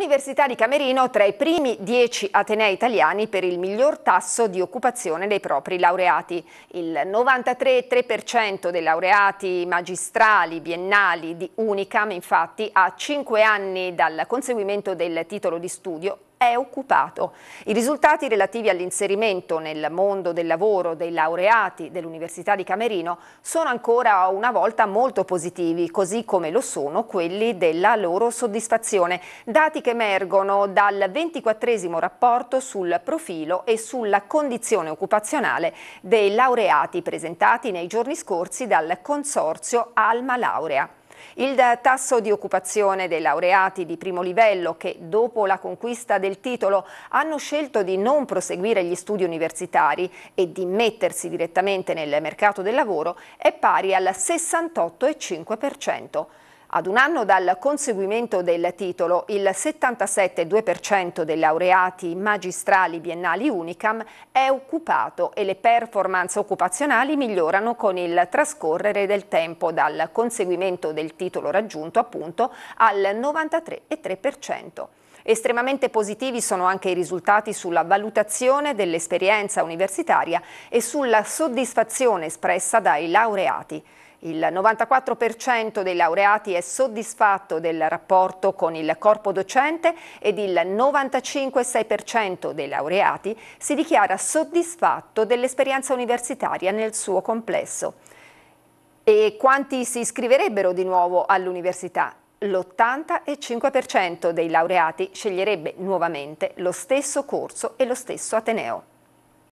L'Università di Camerino tra i primi dieci atenei italiani per il miglior tasso di occupazione dei propri laureati. Il 93,3% dei laureati magistrali biennali di Unicam infatti a cinque anni dal conseguimento del titolo di studio è occupato. I risultati relativi all'inserimento nel mondo del lavoro dei laureati dell'Università di Camerino sono ancora una volta molto positivi, così come lo sono quelli della loro soddisfazione, dati che emergono dal 24 rapporto sul profilo e sulla condizione occupazionale dei laureati presentati nei giorni scorsi dal Consorzio Alma Laurea. Il tasso di occupazione dei laureati di primo livello che dopo la conquista del titolo hanno scelto di non proseguire gli studi universitari e di mettersi direttamente nel mercato del lavoro è pari al 68,5%. Ad un anno dal conseguimento del titolo, il 77,2% dei laureati magistrali biennali Unicam è occupato e le performance occupazionali migliorano con il trascorrere del tempo dal conseguimento del titolo raggiunto appunto al 93,3%. Estremamente positivi sono anche i risultati sulla valutazione dell'esperienza universitaria e sulla soddisfazione espressa dai laureati. Il 94% dei laureati è soddisfatto del rapporto con il corpo docente ed il 95,6% dei laureati si dichiara soddisfatto dell'esperienza universitaria nel suo complesso. E quanti si iscriverebbero di nuovo all'università? L'85% dei laureati sceglierebbe nuovamente lo stesso corso e lo stesso Ateneo.